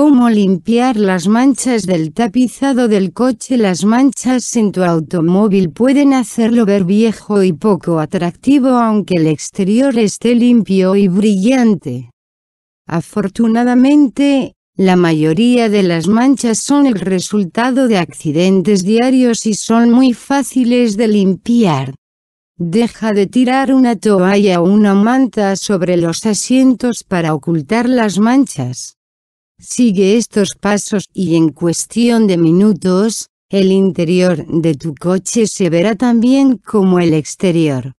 cómo limpiar las manchas del tapizado del coche. Las manchas en tu automóvil pueden hacerlo ver viejo y poco atractivo aunque el exterior esté limpio y brillante. Afortunadamente, la mayoría de las manchas son el resultado de accidentes diarios y son muy fáciles de limpiar. Deja de tirar una toalla o una manta sobre los asientos para ocultar las manchas. Sigue estos pasos y en cuestión de minutos, el interior de tu coche se verá tan bien como el exterior.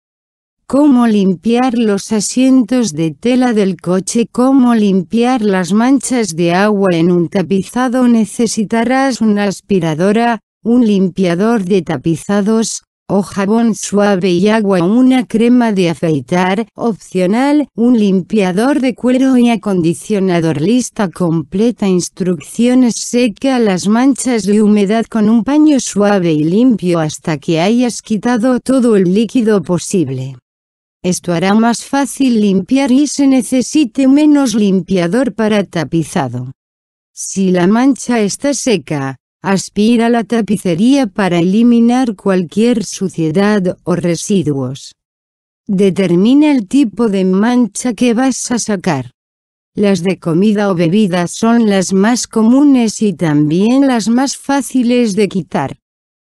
Cómo limpiar los asientos de tela del coche, cómo limpiar las manchas de agua en un tapizado necesitarás una aspiradora, un limpiador de tapizados, o jabón suave y agua una crema de afeitar, opcional, un limpiador de cuero y acondicionador lista completa instrucciones seca las manchas de humedad con un paño suave y limpio hasta que hayas quitado todo el líquido posible. Esto hará más fácil limpiar y se necesite menos limpiador para tapizado. Si la mancha está seca, Aspira la tapicería para eliminar cualquier suciedad o residuos. Determina el tipo de mancha que vas a sacar. Las de comida o bebida son las más comunes y también las más fáciles de quitar.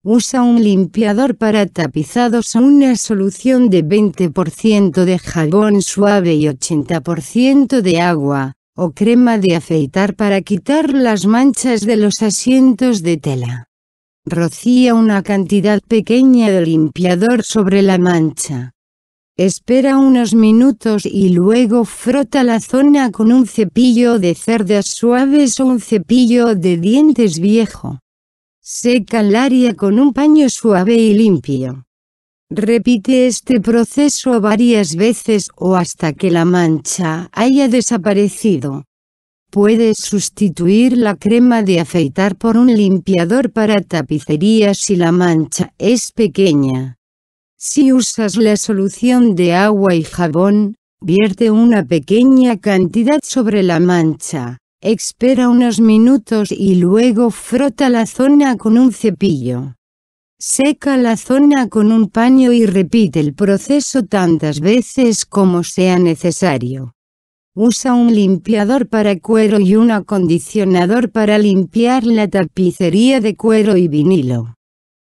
Usa un limpiador para tapizados o una solución de 20% de jabón suave y 80% de agua o crema de afeitar para quitar las manchas de los asientos de tela. Rocía una cantidad pequeña de limpiador sobre la mancha. Espera unos minutos y luego frota la zona con un cepillo de cerdas suaves o un cepillo de dientes viejo. Seca el área con un paño suave y limpio. Repite este proceso varias veces o hasta que la mancha haya desaparecido. Puedes sustituir la crema de afeitar por un limpiador para tapicería si la mancha es pequeña. Si usas la solución de agua y jabón, vierte una pequeña cantidad sobre la mancha, espera unos minutos y luego frota la zona con un cepillo. Seca la zona con un paño y repite el proceso tantas veces como sea necesario. Usa un limpiador para cuero y un acondicionador para limpiar la tapicería de cuero y vinilo.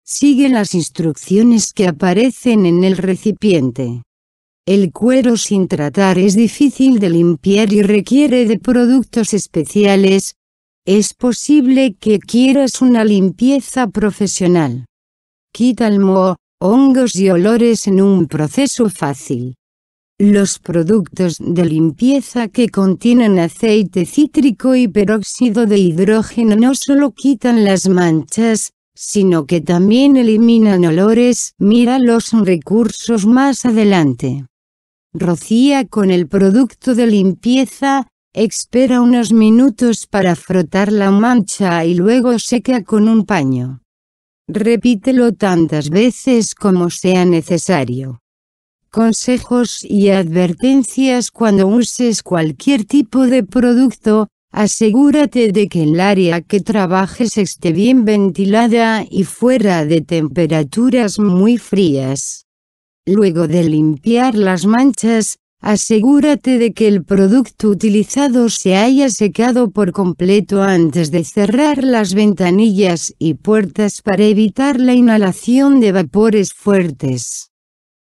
Sigue las instrucciones que aparecen en el recipiente. El cuero sin tratar es difícil de limpiar y requiere de productos especiales. Es posible que quieras una limpieza profesional. Quita el moho, hongos y olores en un proceso fácil. Los productos de limpieza que contienen aceite cítrico y peróxido de hidrógeno no solo quitan las manchas, sino que también eliminan olores, mira los recursos más adelante. Rocía con el producto de limpieza, espera unos minutos para frotar la mancha y luego seca con un paño. Repítelo tantas veces como sea necesario. Consejos y advertencias cuando uses cualquier tipo de producto, asegúrate de que el área que trabajes esté bien ventilada y fuera de temperaturas muy frías. Luego de limpiar las manchas, Asegúrate de que el producto utilizado se haya secado por completo antes de cerrar las ventanillas y puertas para evitar la inhalación de vapores fuertes.